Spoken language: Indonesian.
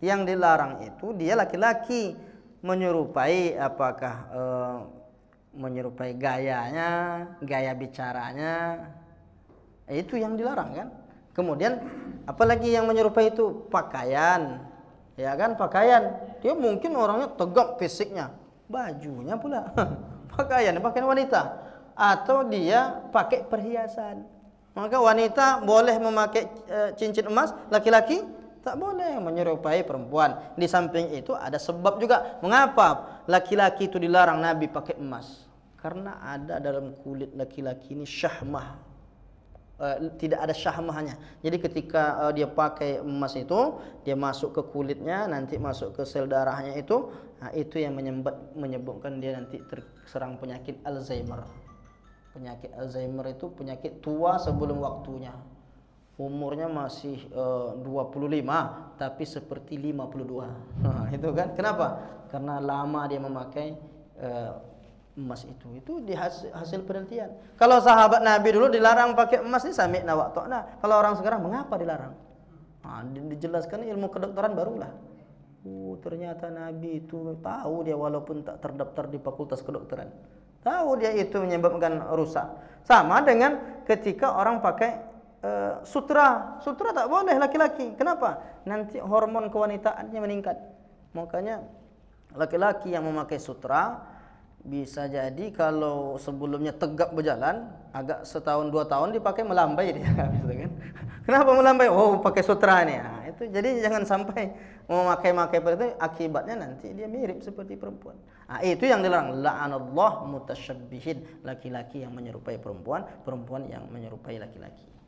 yang dilarang itu dia laki-laki menyerupai apakah e, menyerupai gayanya, gaya bicaranya. Itu yang dilarang kan? Kemudian apalagi yang menyerupai itu pakaian. Ya kan pakaian. Dia mungkin orangnya tegap fisiknya, bajunya pula pakaian pakaian wanita atau dia pakai perhiasan. Maka wanita boleh memakai eh, cincin emas, laki-laki Tak boleh menyerupai perempuan. Di samping itu ada sebab juga mengapa laki-laki itu dilarang Nabi pakai emas. Karena ada dalam kulit laki-laki ini syahmah. E, tidak ada syahmahnya. Jadi ketika e, dia pakai emas itu, dia masuk ke kulitnya, nanti masuk ke sel darahnya itu, nah, itu yang menyebab, menyebabkan dia nanti terserang penyakit Alzheimer. Penyakit Alzheimer itu penyakit tua sebelum waktunya umurnya masih e, eh, 25 tapi seperti 52. Nah, itu kan. Kenapa? Karena lama dia memakai e, emas itu. Itu di hasil, hasil penelitian. Kalau sahabat Nabi dulu dilarang pakai emas ini sami nawak Kalau orang sekarang mengapa dilarang? Nah, dijelaskan ilmu kedokteran barulah. Oh, ternyata Nabi itu tahu dia walaupun tak terdaftar di fakultas kedokteran. Tahu dia itu menyebabkan rusak. Sama dengan ketika orang pakai Eh, sutra. Sutra tak boleh laki-laki. Kenapa? Nanti hormon kewanitaannya meningkat. Makanya laki-laki yang memakai sutra bisa jadi kalau sebelumnya tegap berjalan agak setahun dua tahun dipakai melambai dia gitu kan kenapa melambai oh pakai sutra nih nah, itu jadi jangan sampai memakai makai itu akibatnya nanti dia mirip seperti perempuan nah, itu yang dilarang la'anallah mutasyabbihin laki-laki yang menyerupai perempuan perempuan yang menyerupai laki-laki